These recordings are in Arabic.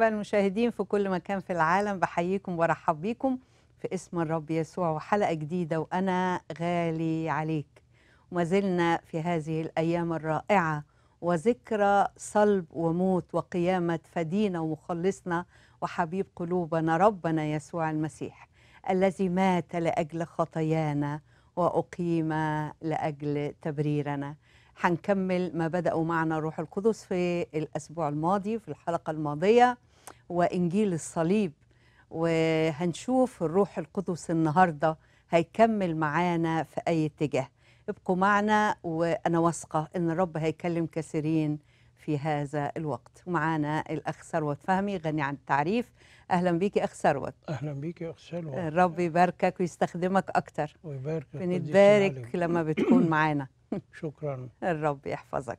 بقى المشاهدين في كل مكان في العالم بحييكم وارحب بيكم في اسم الرب يسوع وحلقه جديده وانا غالي عليك وما زلنا في هذه الايام الرائعه وذكرى صلب وموت وقيامه فدينا ومخلصنا وحبيب قلوبنا ربنا يسوع المسيح الذي مات لاجل خطايانا واقيم لاجل تبريرنا هنكمل ما بدأوا معنا الروح القدس في الأسبوع الماضي في الحلقة الماضية وإنجيل الصليب وهنشوف الروح القدس النهارده هيكمل معانا في أي اتجاه ابقوا معنا وأنا واثقة إن الرب هيكلم كثيرين في هذا الوقت ومعانا الأخ ثروت فهمي غني عن التعريف أهلا بيك يا أخ ثروت أهلا بيك يا أخ ثروت الرب يباركك ويستخدمك أكتر ويباركك بنتبارك لما بتكون معانا شكرا الرب يحفظك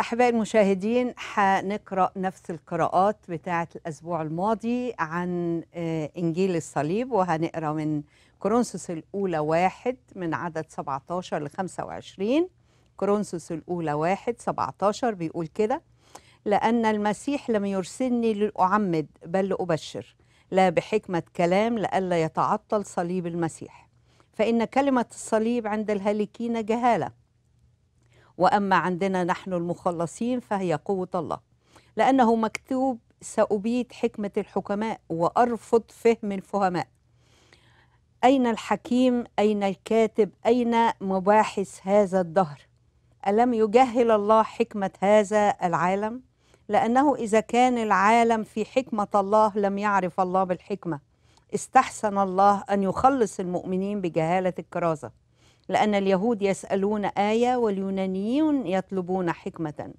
أحبائي المشاهدين هنقرأ نفس القراءات بتاعة الأسبوع الماضي عن آه، إنجيل الصليب وهنقرأ من كورنثوس الأولى واحد من عدد 17 ل 25 كورنثوس الأولى واحد 17 بيقول كده لأن المسيح لم يرسلني لأعمد بل لأبشر لا بحكمة كلام لئلا يتعطل صليب المسيح فإن كلمة الصليب عند الهالكين جهالة وأما عندنا نحن المخلصين فهي قوة الله لأنه مكتوب سأبيد حكمة الحكماء وأرفض فهم الفهماء أين الحكيم أين الكاتب أين مباحث هذا الدهر ألم يجهل الله حكمة هذا العالم لأنه إذا كان العالم في حكمة الله لم يعرف الله بالحكمة استحسن الله أن يخلص المؤمنين بجهالة الكرازة لأن اليهود يسألون آية واليونانيون يطلبون حكمة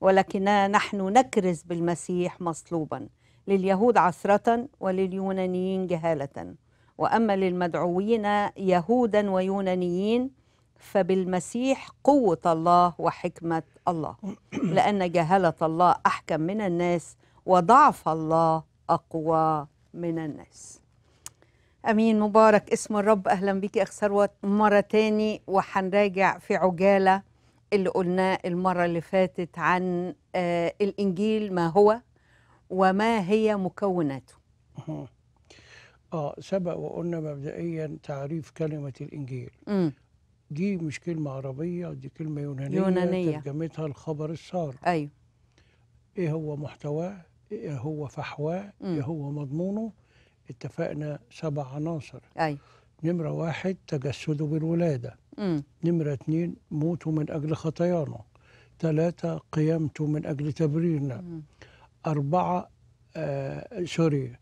ولكن نحن نكرز بالمسيح مصلوبا لليهود عثرة ولليونانيين جهالة وأما للمدعوين يهودا ويونانيين فبالمسيح قوة الله وحكمة الله لأن جهالة الله أحكم من الناس وضعف الله أقوى من الناس امين مبارك اسم الرب اهلا بيكي اخ ثروت مره تاني وهنراجع في عجاله اللي قلناه المره اللي فاتت عن آه الانجيل ما هو وما هي مكوناته اه سبق وقلنا مبدئيا تعريف كلمه الانجيل م. دي مش كلمه عربيه دي كلمه يونانيه, يونانية. ترجمتها الخبر السار ايوه ايه هو محتواه ايه هو فحواه ايه هو مضمونه اتفقنا سبع عناصر أي. نمرة واحد تجسده بالولادة مم. نمرة اتنين موته من أجل خطايانا ثلاثة قيامته من أجل تبريرنا م. أربعة آه سوري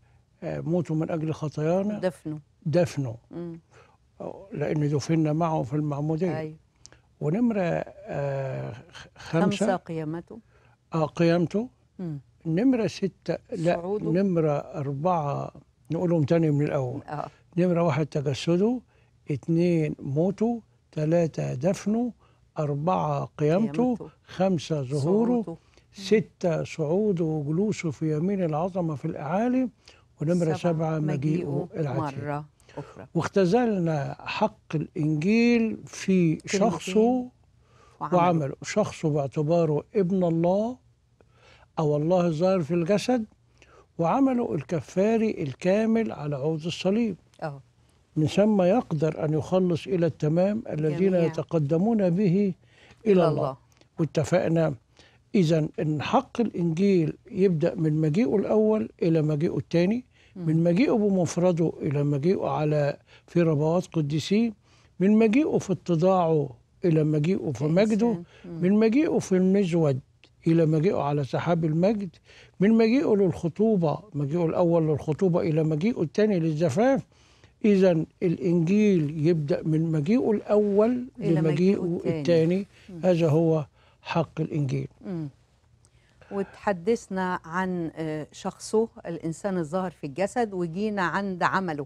آه موته من أجل خطايانا دفنه دفنه م. لأن دفنا معه في المعمودية أي. ونمرة آه خمسة خمسة قيامته آه قيامته مم. نمرة ستة لا صعوده. نمرة أربعة نقولهم تاني من الأول أوه. نمرة واحد تجسده اتنين موته تلاتة دفنه أربعة قيامته, خمسة ظهوره ستة صعوده وجلوسه في يمين العظمة في الأعالي ونمرة سبعة مجيئه العتيق مرة أخرى واختزلنا حق الإنجيل في شخصه وعمله. وعمله شخصه باعتباره ابن الله أو الله الظاهر في الجسد وعملوا الكفاري الكامل على عوز الصليب أوه. من ثم يقدر أن يخلص إلى التمام الذين جميع. يتقدمون به إلى الله, الله. واتفقنا إذا إن حق الإنجيل يبدأ من مجيئه الأول إلى مجيئه الثاني من مجيئه بمفرده إلى مجيئه على في ربوات قديسيه من مجيئه في اتضاعه إلى مجيئه في مجده من مجيئه في المزود إلى مجيئه على سحاب المجد من مجيئه للخطوبة مجيئه الأول للخطوبة إلى مجيئه الثاني للزفاف إذا الإنجيل يبدأ من مجيئه الأول إلى لمجيئه الثاني هذا هو حق الإنجيل مم. وتحدثنا عن آه، شخصه الإنسان الظاهر في الجسد وجينا عند عمله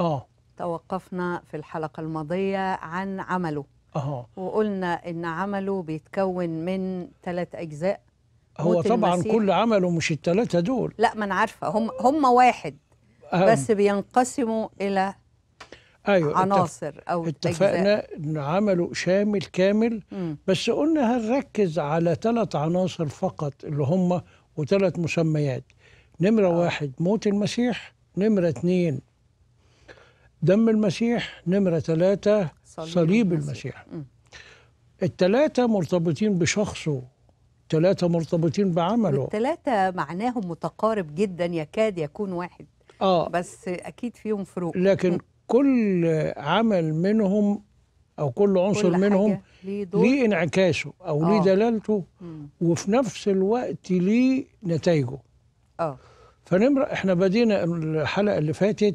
آه توقفنا في الحلقة الماضية عن عمله أهو. وقلنا ان عمله بيتكون من ثلاث اجزاء هو طبعا المسيح. كل عمله مش الثلاثه دول لا ما انا عارفه هم هم واحد أهم. بس بينقسموا الى أيوة عناصر او اتفقنا أجزاء. ان عمله شامل كامل م. بس قلنا هنركز على ثلاث عناصر فقط اللي هم وثلاث مسميات نمره أوه. واحد موت المسيح نمره اتنين دم المسيح نمرة ثلاثة صليب, صليب المسيح, المسيح. الثلاثة مرتبطين بشخصه الثلاثة مرتبطين بعمله الثلاثة معناهم متقارب جدا يكاد يكون واحد آه بس أكيد فيهم فروق لكن كل عمل منهم أو كل عنصر كل منهم ليه انعكاسه أو آه. ليه دلالته م. وفي نفس الوقت ليه نتائجه آه. فنمرة احنا بدينا الحلقة اللي فاتت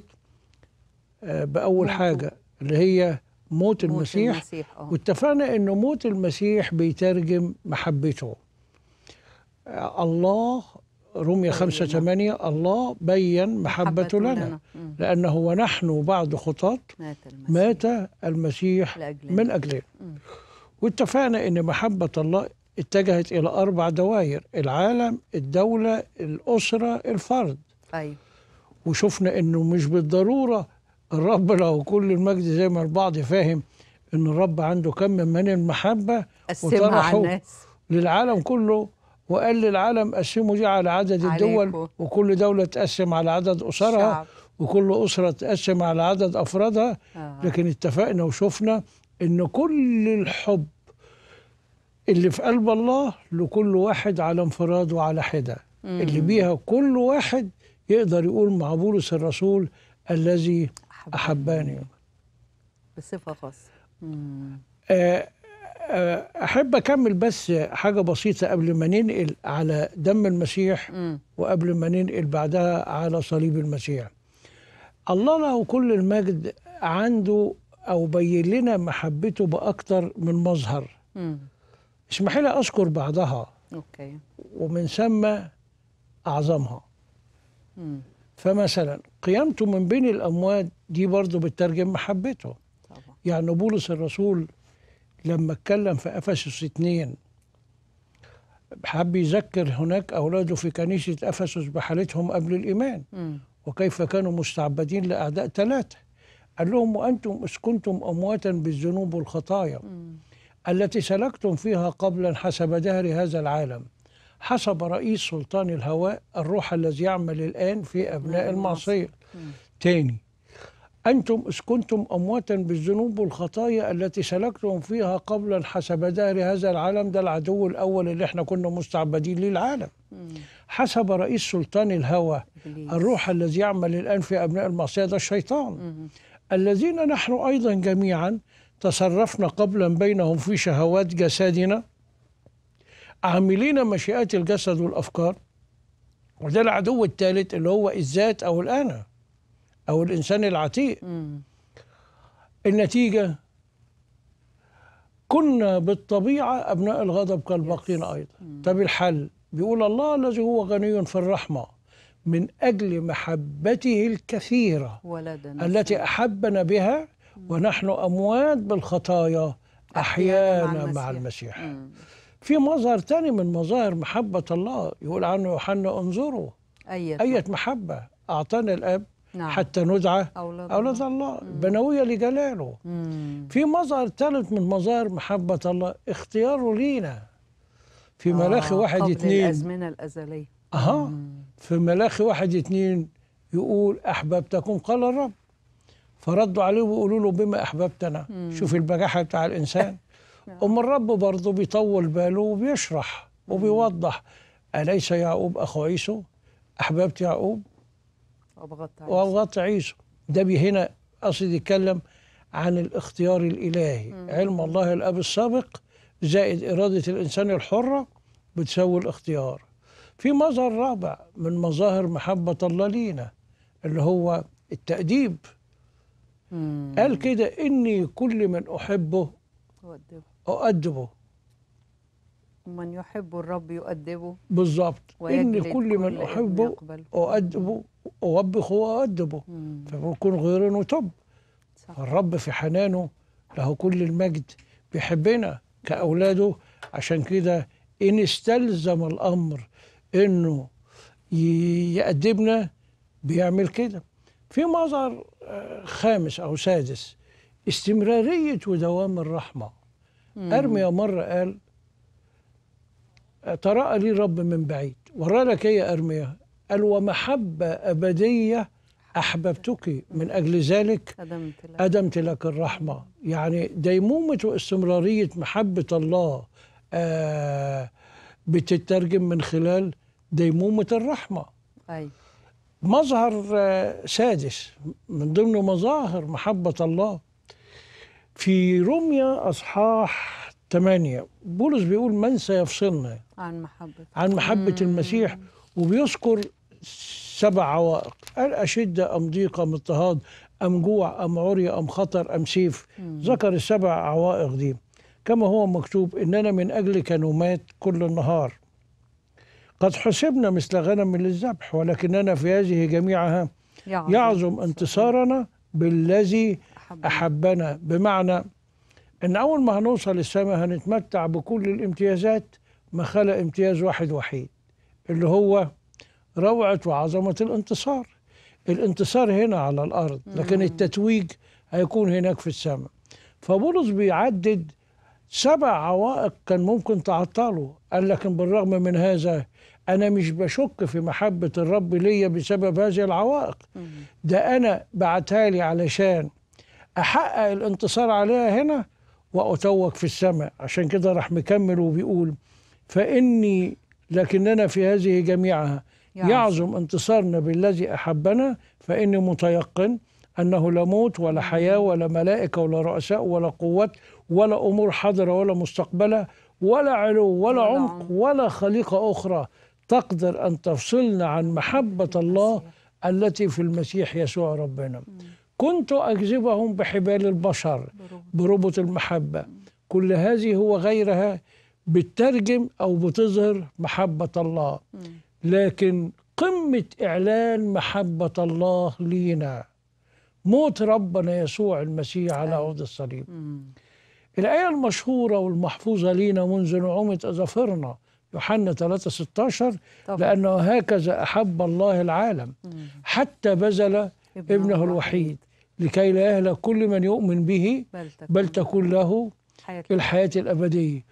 باول حاجه اللي هي موت المسيح, موت المسيح. آه. واتفقنا انه موت المسيح بيترجم محبته الله رمية خمسة ثمانية الله بين محبته لنا, لأنه ونحن بعد خطاة مات المسيح, مات المسيح من أجلنا واتفقنا أن محبة الله اتجهت إلى أربع دوائر العالم الدولة الأسرة الفرد أيوه. وشفنا أنه مش بالضرورة الرب له كل المجد زي ما البعض فاهم ان الرب عنده كم من المحبه وطرحه للعالم كله وقال للعالم قسموا دي على عدد الدول وكل دوله تقسم على عدد اسرها شعب. وكل اسره تقسم على عدد افرادها آه. لكن اتفقنا وشفنا ان كل الحب اللي في قلب الله لكل واحد على انفراد وعلى حده اللي بيها كل واحد يقدر يقول مع بولس الرسول الذي أحباني بصفة خاصة آه، آه، أحب أكمل بس حاجة بسيطة قبل ما ننقل على دم المسيح وقبل ما ننقل بعدها على صليب المسيح الله له كل المجد عنده أو بين لنا محبته بأكثر من مظهر اسمح لي أذكر بعضها أوكي. ومن ثم أعظمها فمثلا قيامته من بين الأموات دي برضه بتترجم محبته طبعا. يعني بولس الرسول لما اتكلم في افسس 2 حب يذكر هناك اولاده في كنيسه افسس بحالتهم قبل الايمان م. وكيف كانوا مستعبدين لاعداء ثلاثه قال لهم وانتم اذ كنتم امواتا بالذنوب والخطايا م. التي سلكتم فيها قبلا حسب دهر هذا العالم حسب رئيس سلطان الهواء الروح الذي يعمل الان في ابناء المعصيه تاني أنتم إذ كنتم أمواتا بالذنوب والخطايا التي سلكتم فيها قبل الحسب دار هذا العالم ده العدو الأول اللي احنا كنا مستعبدين للعالم العالم حسب رئيس سلطان الهوى الروح الذي يعمل الآن في أبناء المعصية ده الشيطان الذين نحن أيضا جميعا تصرفنا قبلا بينهم في شهوات جسدنا عاملين مشيئات الجسد والأفكار وده العدو الثالث اللي هو الذات أو الأنا أو الإنسان العتيق مم. النتيجة كنا بالطبيعة أبناء الغضب كالباقين أيضا طب الحل بيقول الله الذي هو غني في الرحمة من أجل محبته الكثيرة ولدنا التي أحبنا بها ونحن أموات بالخطايا أحيانا, مع, المسيح, مع المسيح. في مظهر تاني من مظاهر محبة الله يقول عنه يوحنا انظروا أية أية محبة أعطانا الأب نعم. حتى ندعى أولاد, أولاد الله بنوية لجلاله مم. في مظهر ثالث من مظاهر محبة الله اختياره لينا في ملاخي آه واحد قبل اتنين الأزمنة الأزلية أها في ملاخي واحد اتنين يقول أحببتكم قال الرب فردوا عليه ويقولوا له بما أحببتنا مم. شوف البجاحة بتاع الإنسان أم الرب برضه بيطول باله وبيشرح وبيوضح أليس يعقوب أخو عيسو أحببت يعقوب وابغضت عيسى وابغضت عيسى ده هنا قصدي يتكلم عن الاختيار الالهي مم. علم الله الاب السابق زائد اراده الانسان الحره بتساوي الاختيار في مظهر رابع من مظاهر محبه الله لينا اللي هو التاديب مم. قال كده اني كل من احبه أؤدبه. أؤدبه من يحب الرب يؤدبه بالظبط إن كل من أحبه أؤدبه أوبخه وأؤدبه فبكون غير طب الرب في حنانه له كل المجد بيحبنا كأولاده عشان كده إن استلزم الأمر إنه يأدبنا بيعمل كده في مظهر آه، خامس أو سادس استمرارية ودوام الرحمة أرميا مرة قال تراءى لي الرب من بعيد ورى لك يا أرميا قال ومحبة أبدية أحببتك من أجل ذلك أدمت لك الرحمة يعني ديمومة واستمرارية محبة الله آه، بتترجم من خلال ديمومة الرحمة مظهر آه، سادس من ضمن مظاهر محبة الله في رمية أصحاح ثمانية بولس بيقول من سيفصلنا عن محبة عن محبة المسيح وبيذكر سبع عوائق قال أشدة أم ضيقة أم اضطهاد أم جوع أم عري أم خطر أم سيف ذكر السبع عوائق دي كما هو مكتوب إننا من أجلك نمات كل النهار قد حسبنا مثل غنم للذبح ولكننا في هذه جميعها يعظم انتصارنا بالذي أحبنا بمعنى ان اول ما هنوصل السماء هنتمتع بكل الامتيازات ما خلا امتياز واحد وحيد اللي هو روعه وعظمه الانتصار الانتصار هنا على الارض لكن التتويج هيكون هناك في السماء فبولس بيعدد سبع عوائق كان ممكن تعطله قال لكن بالرغم من هذا أنا مش بشك في محبة الرب ليا بسبب هذه العوائق ده أنا بعتها لي علشان أحقق الانتصار عليها هنا وأتوج في السماء عشان كده راح مكمل وبيقول فإني لكننا في هذه جميعها يعظم انتصارنا بالذي أحبنا فإني متيقن أنه لا موت ولا حياة ولا ملائكة ولا رؤساء ولا قوات ولا أمور حاضرة ولا مستقبلة ولا علو ولا, ولا عمق ولا خليقة أخرى تقدر أن تفصلنا عن محبة الله التي في المسيح يسوع ربنا كنت أجذبهم بحبال البشر بربط المحبة كل هذه وغيرها بتترجم أو بتظهر محبة الله لكن قمة إعلان محبة الله لينا موت ربنا يسوع المسيح على عود الصليب الآية المشهورة والمحفوظة لينا منذ نعومة أظافرنا يوحنا 3 16 لأنه هكذا أحب الله العالم حتى بذل ابنه, ابنه الوحيد لكي لا يهلك كل من يؤمن به بل تكون له الحياة الأبدية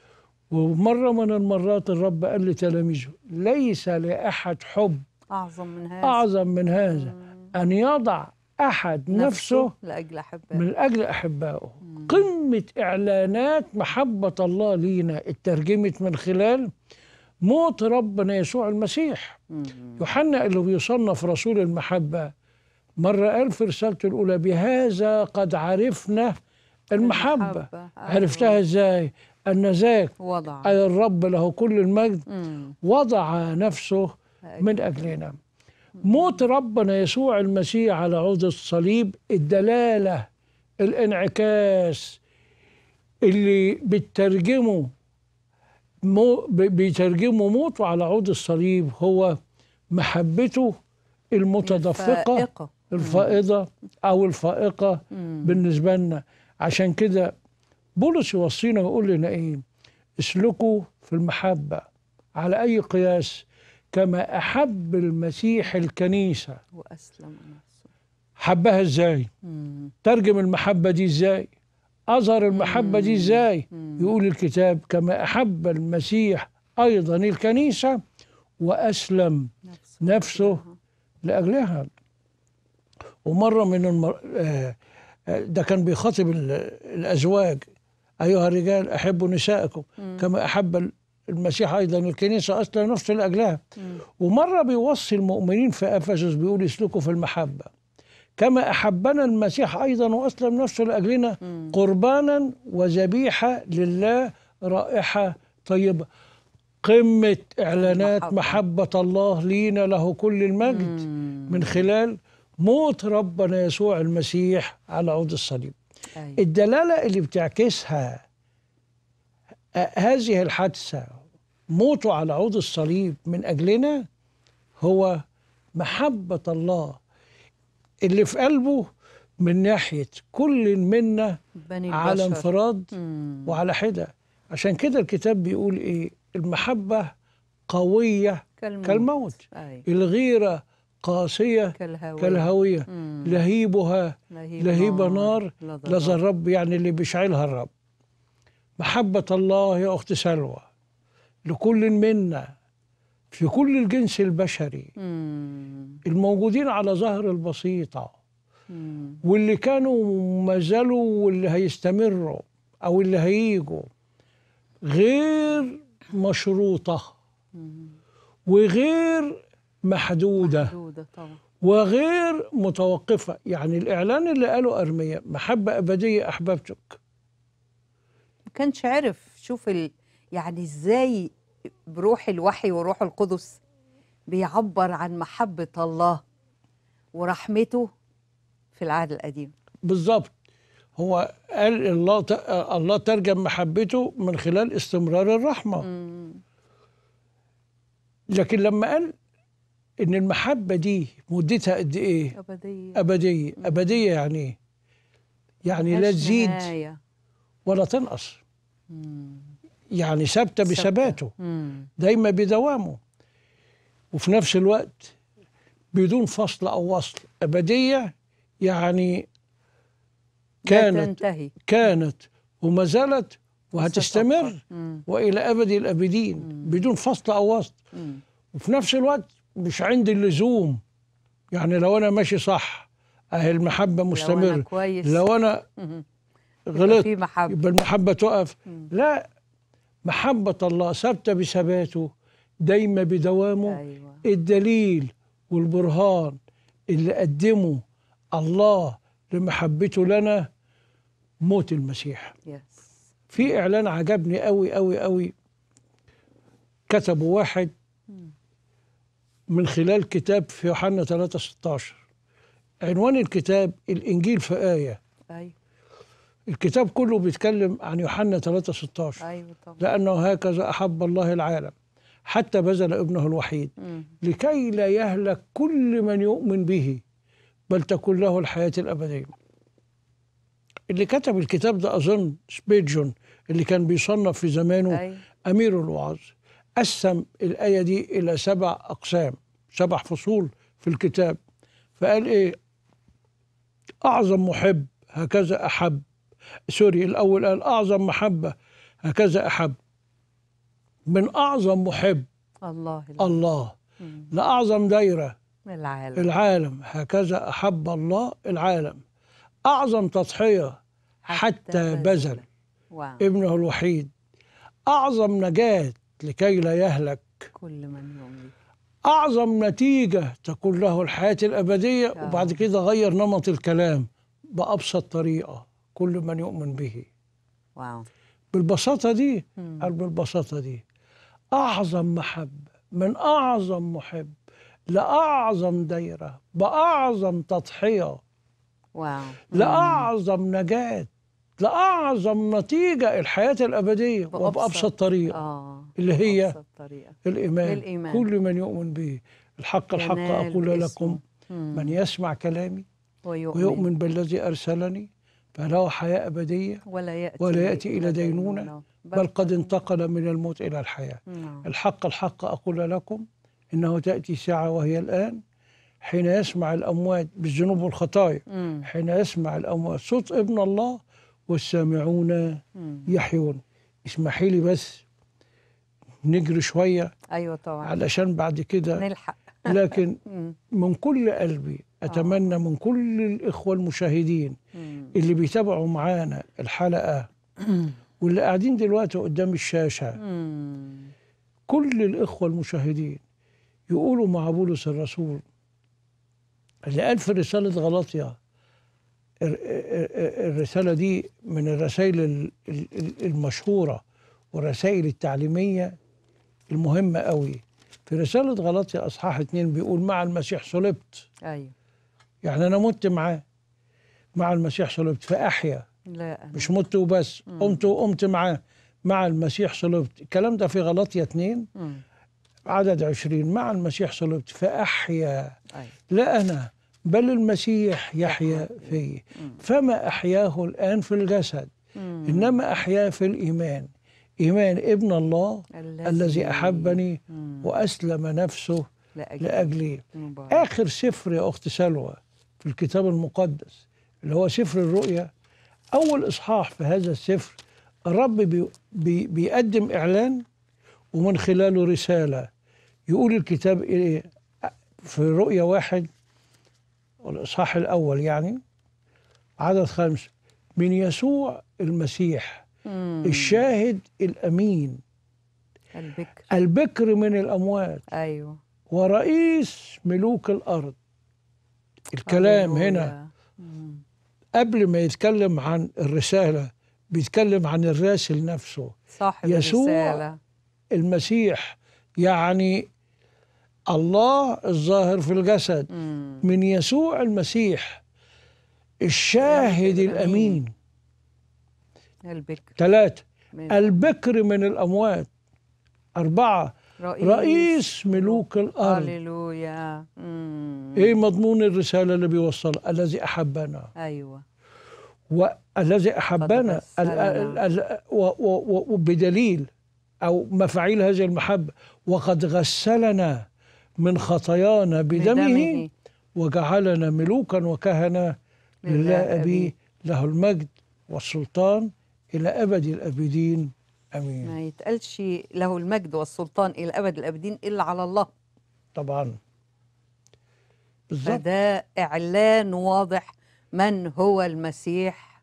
ومرة من المرات الرب قال لتلاميذه ليس لأحد حب أعظم من هذا أعظم من هذا أن يضع أحد نفسه, نفسه لأجل أحبائه من أجل أحبائه قمة إعلانات محبة الله لينا اترجمت من خلال موت ربنا يسوع المسيح يوحنا اللي بيصنف رسول المحبة مرة قال في رسالته الأولى بهذا قد عرفنا المحبة, المحبة. آه. عرفتها إزاي أن ذاك وضع الرب له كل المجد مم. وضع نفسه أيوة. من أجلنا موت ربنا يسوع المسيح على عود الصليب الدلالة الانعكاس اللي بترجمه مو بيترجمه موته على عود الصليب هو محبته المتدفقة الفائقة. الفائضة أو الفائقة بالنسبة لنا عشان كده بولس يوصينا ويقول لنا إيه اسلكوا في المحبة على أي قياس كما أحب المسيح الكنيسة وأسلم حبها إزاي ترجم المحبة دي إزاي أظهر المحبة دي إزاي يقول الكتاب كما أحب المسيح أيضا الكنيسة وأسلم نفسه لأجلها ومره من المر... آه، آه، ده كان بيخاطب الازواج ايها الرجال احبوا نسائكم كما احب المسيح ايضا الكنيسه اصلا نفس لاجلها ومره بيوصي المؤمنين في افسس بيقول اسلكوا في المحبه كما احبنا المسيح ايضا واسلم نفسه لاجلنا قربانا وذبيحه لله رائحه طيبه قمه اعلانات محبه, محبة الله لينا له كل المجد من خلال موت ربنا يسوع المسيح على عود الصليب أي. الدلالة اللي بتعكسها هذه الحادثة موته على عود الصليب من أجلنا هو محبة الله اللي في قلبه من ناحية كل منا على انفراد مم. وعلى حدة عشان كده الكتاب بيقول إيه المحبة قوية كالموت, كالموت. الغيرة قاسية كالهوية, كالهوية لهيبها لهيب نار لظى الرب يعني اللي بيشعلها الرب محبة الله يا أخت سلوى لكل منا في كل الجنس البشري مم. الموجودين على ظهر البسيطة مم. واللي كانوا ما زالوا واللي هيستمروا أو اللي هيجوا غير مشروطة مم. وغير محدودة, محدودة طبعا. وغير متوقفة يعني الإعلان اللي قاله أرمية محبة أبدية أحببتك ما كانش عارف شوف ال... يعني إزاي بروح الوحي وروح القدس بيعبر عن محبة الله ورحمته في العهد القديم بالظبط هو قال الله الله ترجم محبته من خلال استمرار الرحمه مم. لكن لما قال ان المحبه دي مدتها قد ايه ابديه ابديه ابديه يعني ايه يعني لا تزيد ولا تنقص يعني ثابته بثباته دايما بدوامه وفي نفس الوقت بدون فصل او وصل ابديه يعني كانت تنتهي. كانت وما زالت وهتستمر والى ابد الابدين بدون فصل او وصل وفي نفس الوقت مش عندي اللزوم يعني لو انا ماشي صح اهي المحبه مستمره لو انا كويس لو انا غلطت يبقى, يبقى المحبه تقف لا محبه الله ثابته بثباته دايمه بدوامه أيوة. الدليل والبرهان اللي قدمه الله لمحبته لنا موت المسيح yes. في اعلان عجبني قوي قوي قوي كتبه واحد من خلال كتاب في يوحنا 3 16 عنوان الكتاب الإنجيل في آية أيوة. الكتاب كله بيتكلم عن يوحنا 3 16 أيوة طبعا. لأنه هكذا أحب الله العالم حتى بذل ابنه الوحيد لكي لا يهلك كل من يؤمن به بل تكون له الحياة الأبدية اللي كتب الكتاب ده أظن سبيجون اللي كان بيصنف في زمانه أيوة. أمير الوعظ قسم الآية دي إلى سبع أقسام سبع فصول في الكتاب فقال إيه أعظم محب هكذا أحب سوري الأول قال أعظم محبة هكذا أحب من أعظم محب الله الله الله. لأعظم دايرة العالم العالم هكذا أحب الله العالم أعظم تضحية حتى, حتى بذل ابنه الوحيد أعظم نجاة لكي لا يهلك كل من يؤمن أعظم نتيجة تكون له الحياة الأبدية آه. وبعد كده غير نمط الكلام بأبسط طريقة كل من يؤمن به واو. بالبساطة دي قال بالبساطة دي أعظم محب من أعظم محب لأعظم دايرة بأعظم تضحية واو. لأعظم نجاة لأعظم نتيجة الحياة الأبدية بأبسط وبأبسط طريقة آه اللي هي طريقة. الإيمان. الإيمان كل من يؤمن به الحق الحق أقول لكم مم. من يسمع كلامي ويؤمن, ويؤمن بالذي أرسلني فله حياة أبدية ولا يأتي, ولا يأتي إلى دينونة, دينونة نعم. بل قد انتقل من الموت إلى الحياة مم. نعم. الحق الحق أقول لكم إنه تأتي ساعة وهي الآن حين يسمع الأموات بالذنوب والخطايا حين يسمع الأموات صوت ابن الله والسامعون يحيون اسمحي لي بس نجري شويه ايوه طبعا علشان بعد كده نلحق لكن من كل قلبي اتمنى آه. من كل الاخوه المشاهدين اللي بيتابعوا معانا الحلقه واللي قاعدين دلوقتي قدام الشاشه كل الاخوه المشاهدين يقولوا مع بولس الرسول اللي قال في رساله غلطيه الرسالة دي من الرسائل المشهورة والرسائل التعليمية المهمة قوي في رسالة غلطي أصحاح اتنين بيقول مع المسيح صلبت أيوة يعني أنا مت معاه مع المسيح صلبت فأحيا لا أنا. مش مت وبس قمت وقمت معاه مع المسيح صلبت الكلام ده في غلطية اتنين مم. عدد عشرين مع المسيح صلبت فأحيا أيوة. لا أنا بل المسيح يحيا فيه فما أحياه الآن في الجسد إنما أحياه في الإيمان إيمان ابن الله الذي أحبني وأسلم نفسه لأجلي آخر سفر يا أخت سلوى في الكتاب المقدس اللي هو سفر الرؤيا أول إصحاح في هذا السفر الرب بي بي بيقدم إعلان ومن خلاله رسالة يقول الكتاب إيه في رؤيا واحد والإصحاح الأول يعني عدد خمس من يسوع المسيح مم. الشاهد الأمين البكر البكر من الأموات أيوه ورئيس ملوك الأرض الكلام أيوه هنا مم. قبل ما يتكلم عن الرسالة بيتكلم عن الراسل نفسه صاحب يسوع الرسالة. المسيح يعني الله الظاهر في الجسد من يسوع المسيح الشاهد الأمين البكر ثلاثة البكر من الأموات أربعة رئيس, رئيس ملوك الأرض هللويا إيه مضمون الرسالة اللي بيوصلها الذي أحبنا أيوه والذي أحبنا وبدليل أو مفاعيل هذه المحبة وقد غسلنا من خطايانا بدمه, وجعلنا ملوكا وكهنة لله أبيه له المجد والسلطان إلى أبد الأبدين أمين ما يتقالش له المجد والسلطان إلى أبد الأبدين إلا على الله طبعا بالظبط فده إعلان واضح من هو المسيح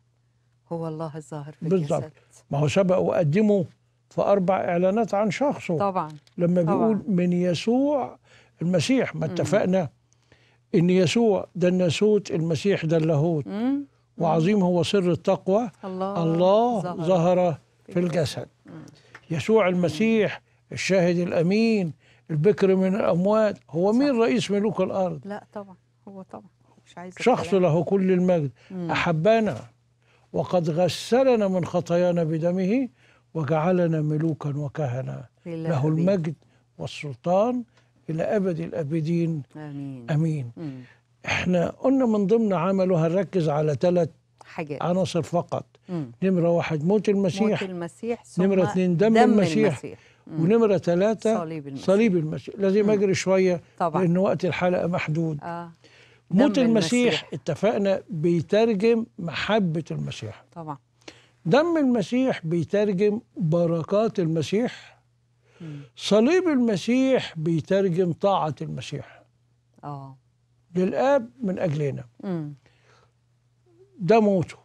هو الله الظاهر في بالظبط ما هو سبق وقدمه في أربع إعلانات عن شخصه طبعا لما طبعا. بيقول من يسوع المسيح ما اتفقنا ان يسوع ده الناسوت المسيح ده اللاهوت وعظيم هو سر التقوى الله, الله ظهر, ظهر في الجسد يسوع المسيح الشاهد الامين البكر من الاموات هو صح. مين رئيس ملوك الارض لا طبعا هو طبعا مش عايز شخص له كل المجد مم. احبنا وقد غسلنا من خطايانا بدمه وجعلنا ملوكا وكهنه له المجد والسلطان إلى أبد الأبدين آمين, أمين. إحنا قلنا من ضمن عمله هنركز على ثلاث حاجات عناصر فقط مم. نمرة واحد موت المسيح موت المسيح نمرة اثنين دم, دم المسيح, المسيح. ونمرة ثلاثة صليب المسيح, صليب المسيح. لازم أجري شوية طبعا. لأن وقت الحلقة محدود آه. موت المسيح, المسيح اتفقنا بيترجم محبة المسيح طبعا دم المسيح بيترجم بركات المسيح صليب المسيح بيترجم طاعة المسيح اه للآب من أجلنا مم. ده موته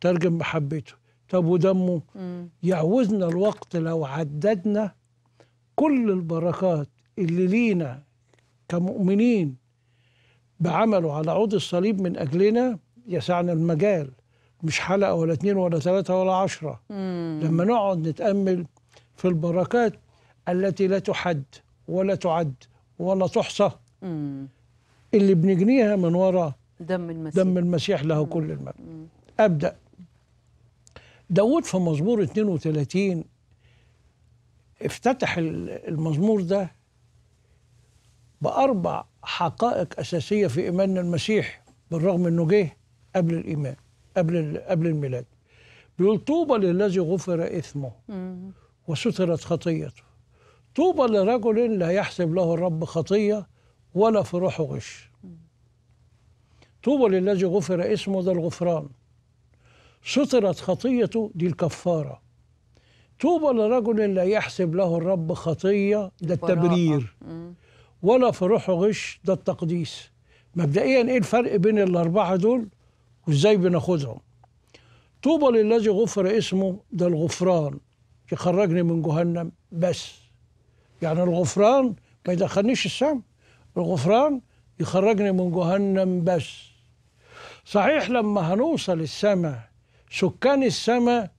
ترجم محبته طب ودمه مم. يعوزنا الوقت لو عددنا كل البركات اللي لينا كمؤمنين بعمله على عود الصليب من أجلنا يسعنا المجال مش حلقة ولا اتنين ولا تلاتة ولا عشرة مم. لما نقعد نتأمل في البركات التي لا تحد ولا تعد ولا تحصى مم. اللي بنجنيها من وراء دم المسيح دم المسيح له مم. كل المجد ابدا داود في مزمور 32 افتتح المزمور ده باربع حقائق اساسيه في ايماننا المسيح بالرغم انه جه قبل الايمان قبل قبل الميلاد بيقول طوبى للذي غفر اثمه وسترت خطيته طوبى لرجل لا يحسب له الرب خطية ولا في روحه غش طوبى للذي غفر اسمه ده الغفران سترت خطيته دي الكفارة طوبى لرجل لا يحسب له الرب خطية ده التبرير ولا في روحه غش ده التقديس مبدئيا ايه الفرق بين الأربعة دول وازاي بناخدهم طوبى للذي غفر اسمه ده الغفران يخرجني من جهنم بس يعني الغفران ما يدخلنيش السم الغفران يخرجني من جهنم بس صحيح لما هنوصل السماء سكان السماء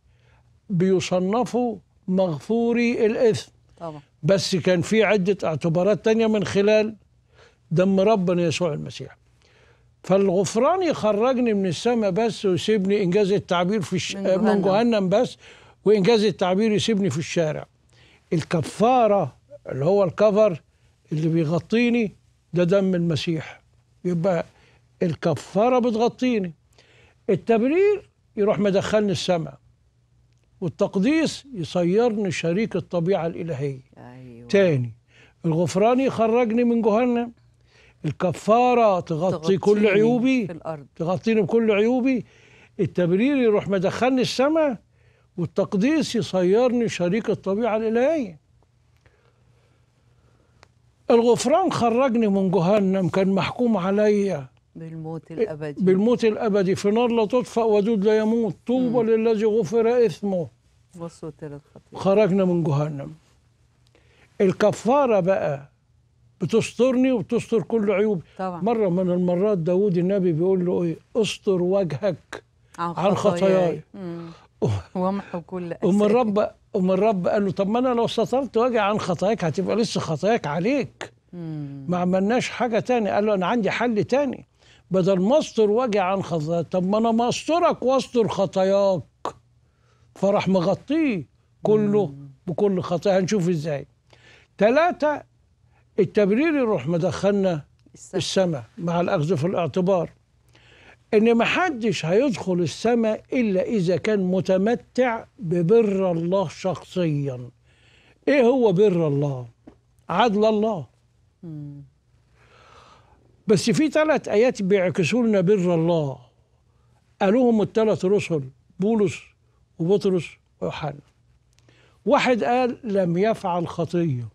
بيصنفوا مغفوري الإثم طبعا. بس كان في عدة اعتبارات تانية من خلال دم ربنا يسوع المسيح فالغفران يخرجني من السماء بس ويسيبني إنجاز التعبير في الش... من, جهنم. من جهنم بس وإنجاز التعبير يسيبني في الشارع الكفارة اللي هو الكفر اللي بيغطيني ده دم المسيح يبقى الكفاره بتغطيني التبرير يروح مدخلني السماء والتقديس يصيرني شريك الطبيعه الالهيه أيوة. تاني الغفران يخرجني من جهنم الكفاره تغطي كل عيوبي تغطيني بكل عيوبي التبرير يروح مدخلني السماء والتقديس يصيرني شريك الطبيعه الالهيه الغفران خرجني من جهنم كان محكوم عليا بالموت إيه، الابدي بالموت الابدي في نار لا تطفأ ودود لا يموت طوبى للذي غفر اثمه وسترت خرجنا من جهنم الكفاره بقى بتسترني وبتستر كل عيوبي طبعا مره من المرات داوود النبي بيقول له ايه استر وجهك عن خطاياي وامحو كل أسئلة. ام الرب أم الرب قال له طب ما أنا لو سترت وجع عن خطاياك هتبقى لسه خطاياك عليك ما عملناش حاجة تاني قال له أنا عندي حل تاني بدل ما أستر وجع عن خطاياك طب ما أنا ما أسترك وأستر خطاياك فراح مغطيه كله بكل خطايا هنشوف إزاي ثلاثة التبرير يروح مدخلنا السماء مع الأخذ في الاعتبار ان ما حدش هيدخل السماء الا اذا كان متمتع ببر الله شخصيا ايه هو بر الله عدل الله بس في ثلاث ايات بيعكسوا لنا بر الله قالوهم الثلاث رسل بولس وبطرس ويوحنا واحد قال لم يفعل خطيه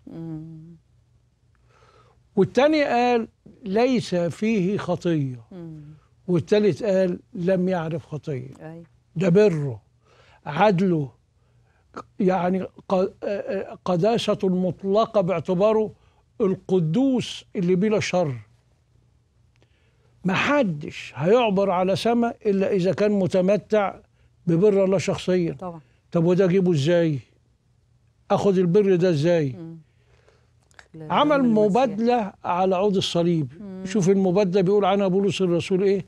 والتاني قال ليس فيه خطيه والثالث قال لم يعرف خطيه ده بره عدله يعني قداسة مطلقة باعتباره القدوس اللي بلا شر محدش هيعبر على سما إلا إذا كان متمتع ببر الله شخصيا طبعا طب وده أجيبه إزاي أخد البر ده إزاي مم. عمل مبادله على عود الصليب مم. شوف المبادله بيقول عنها بولس الرسول ايه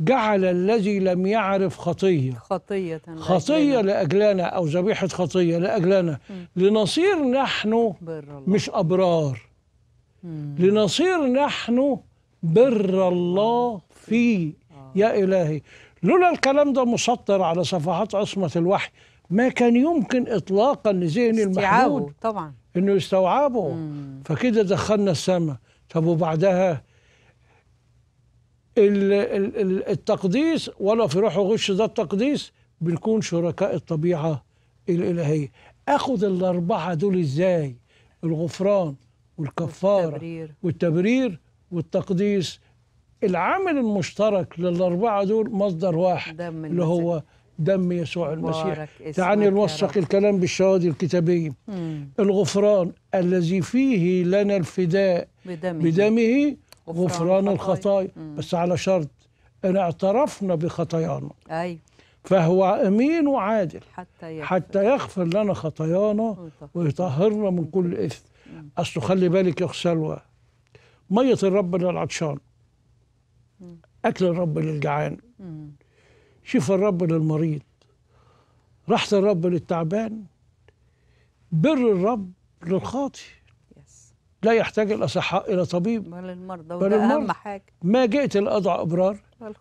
جعل الذي لم يعرف خطيه خطيه خطيه لاجلنا او ذبيحه خطيه لاجلنا مم. لنصير نحن مش ابرار مم. لنصير نحن بر الله آه. فيه آه. يا الهي لولا الكلام ده مسطر على صفحات عصمه الوحي ما كان يمكن اطلاقا لذهن المحمود طبعا انه يستوعبه مم. فكده دخلنا السماء طب وبعدها التقديس ولا في روح غش ده التقديس بنكون شركاء الطبيعه الالهيه اخذ الاربعه دول ازاي الغفران والكفاره والتبرير, والتبرير والتقديس العامل المشترك للاربعه دول مصدر واحد اللي هو دم يسوع المسيح تعني نوثق الكلام بالشهادة الكتابية مم. الغفران الذي فيه لنا الفداء بدمه, بدمه غفران, غفران الخطايا بس على شرط أن اعترفنا بخطايانا أيوة. فهو أمين وعادل حتى يغفر, حتى يغفر لنا خطايانا ويطهرنا من كل إثم أصله خلي بالك يا سلوى مية الرب للعطشان أكل الرب للجعان شفى الرب للمريض راحة الرب للتعبان بر الرب للخاطي لا يحتاج الأصحاء إلى طبيب بل المرضى بل حاجة. ما جئت لأضع أبرار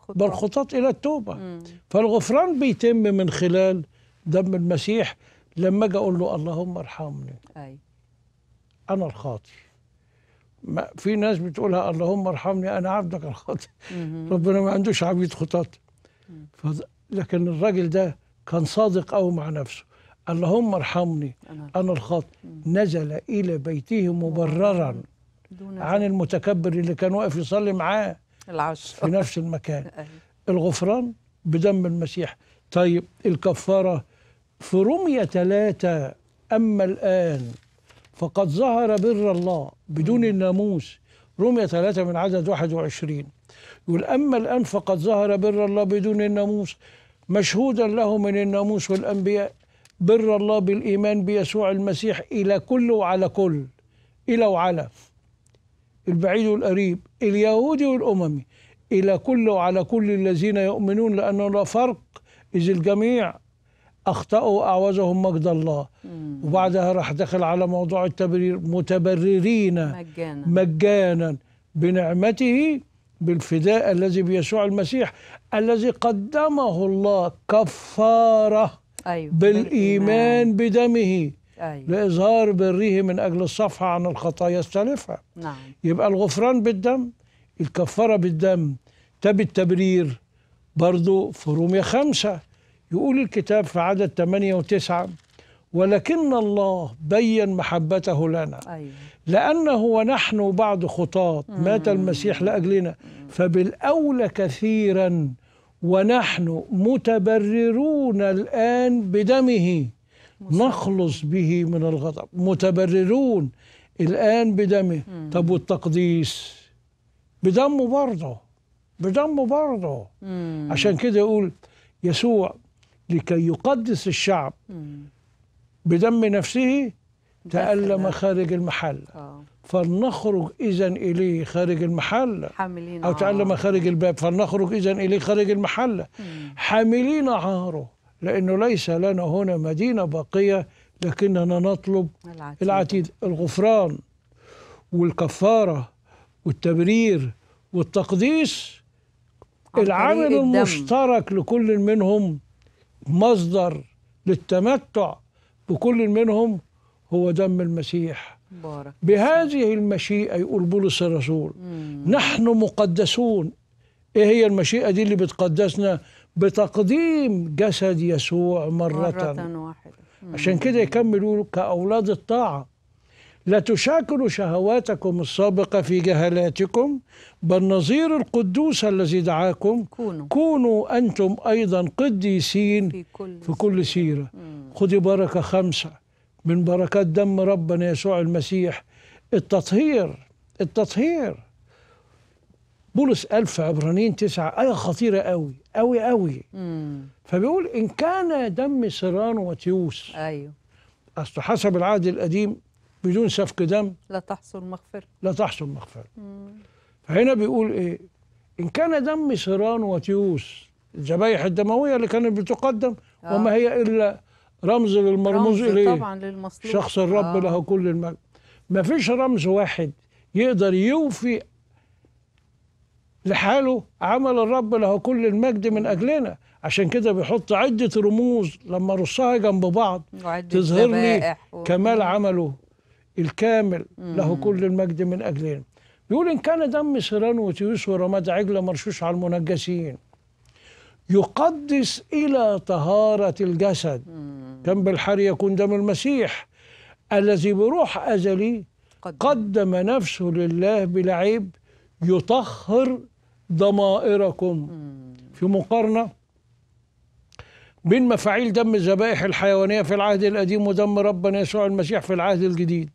بل خطط إلى التوبة مم. فالغفران بيتم من خلال دم المسيح لما أجي أقول له اللهم ارحمني أي. أنا الخاطي في ناس بتقولها اللهم ارحمني أنا عبدك الخاطي ربنا ما عندوش عبيد خطاة لكن الراجل ده كان صادق قوي مع نفسه اللهم ارحمني انا الخاطئ نزل الى بيته مبررا عن المتكبر اللي كان واقف يصلي معاه العشر في نفس المكان أيوة. الغفران بدم المسيح طيب الكفاره في رمية ثلاثة أما الآن فقد ظهر بر الله بدون الناموس رمية ثلاثة من عدد 21 يقول أما الآن فقد ظهر بر الله بدون الناموس مشهودا له من الناموس والأنبياء بر الله بالإيمان بيسوع المسيح إلى كل وعلى كل إلى وعلى البعيد والقريب اليهودي والأممي إلى كل وعلى كل الذين يؤمنون لأنه لا فرق إذ الجميع أخطأوا وأعوزهم مجد الله وبعدها راح دخل على موضوع التبرير متبررين مجانا, مجانا بنعمته بالفداء الذي بيسوع المسيح الذي قدمه الله كفاره أيوة. بالايمان بدمه أيوة. لإظهار بره من أجل الصفحة عن الخطايا السالفة نعم. يبقى الغفران بالدم الكفارة بالدم تب التبرير برضو في رومية خمسة يقول الكتاب في عدد 8 و9 ولكن الله بين محبته لنا أيوة. لأنه ونحن بعض خطاة مات المسيح لأجلنا فبالأولى كثيرا ونحن متبررون الآن بدمه نخلص به من الغضب متبررون الآن بدمه طب والتقديس بدمه برضه بدمه برضه عشان كده يقول يسوع لكي يقدس الشعب مم. بدم نفسه تألم خارج المحل آه. فلنخرج إذا إليه خارج المحل حاملين أو تألم خارج الباب فلنخرج إذا إليه خارج المحل مم. حاملين عاره لأنه ليس لنا هنا مدينة باقية لكننا نطلب العتيد, العتيد الغفران والكفارة والتبرير والتقديس العامل المشترك لكل منهم مصدر للتمتع وكل منهم هو دم المسيح بارك بهذه المشيئة يقول بولس الرسول مم. نحن مقدسون إيه هي المشيئة دي اللي بتقدسنا بتقديم جسد يسوع مرة, مرة واحدة عشان كده يكملوا كأولاد الطاعة لتشاكل شهواتكم السابقة في جهلاتكم بل نظير القدوس الذي دعاكم كونوا, كونوا أنتم أيضا قديسين في كل, في كل سيرة خذي بركة خمسة من بركات دم ربنا يسوع المسيح التطهير التطهير بولس قال في عبرانيين تسعة آية خطيرة قوي قوي قوي فبيقول إن كان دم سيران وتيوس أيوه أصل حسب العهد القديم بدون سفك دم لا تحصل مغفرة لا تحصل مغفرة فهنا بيقول إيه إن كان دم سيران وتيوس الذبايح الدموية اللي كانت بتقدم آه. وما هي إلا رمز للمرموز رمز إليه طبعا للمصلوب شخص الرب آه. له كل المجد ما فيش رمز واحد يقدر يوفي لحاله عمل الرب له كل المجد من أجلنا عشان كده بيحط عدة رموز لما رصها جنب بعض تظهر لي كمال عمله الكامل له كل المجد من أجلنا بيقول إن كان دم سيران وتيوس ورماد عجلة مرشوش على المنجسين يقدس إلى طهارة الجسد كان بالحر يكون دم المسيح الذي بروح أزلي قدم نفسه لله بلا عيب يطهر ضمائركم في مقارنة بين مفاعيل دم الذبائح الحيوانية في العهد القديم ودم ربنا يسوع المسيح في العهد الجديد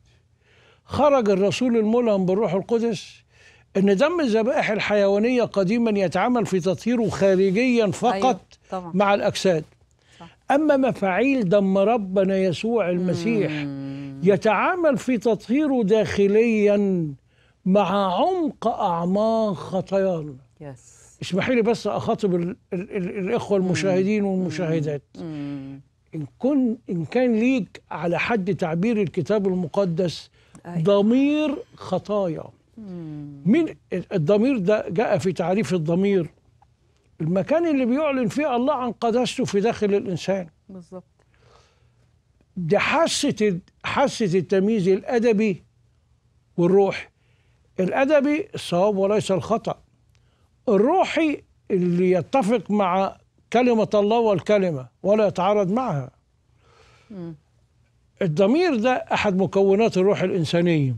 خرج الرسول الملهم بالروح القدس ان دم الذبائح الحيوانيه قديما يتعامل في تطهيره خارجيا أيوه، فقط أيوة طبعا. مع الاجساد اما مفاعيل دم ربنا يسوع المسيح مم. يتعامل في تطهيره داخليا مع عمق اعماق خطايانا يس اسمحي لي بس اخاطب الـ الـ الـ الاخوه المشاهدين والمشاهدات مم. مم. ان كن ان كان ليك على حد تعبير الكتاب المقدس أيوة. ضمير خطايا مين الضمير ده جاء في تعريف الضمير المكان اللي بيعلن فيه الله عن قداسته في داخل الانسان بالظبط دي حاسه حاسه التمييز الادبي والروح الادبي الصواب وليس الخطا الروحي اللي يتفق مع كلمه الله والكلمه ولا يتعارض معها الضمير ده أحد مكونات الروح الإنسانية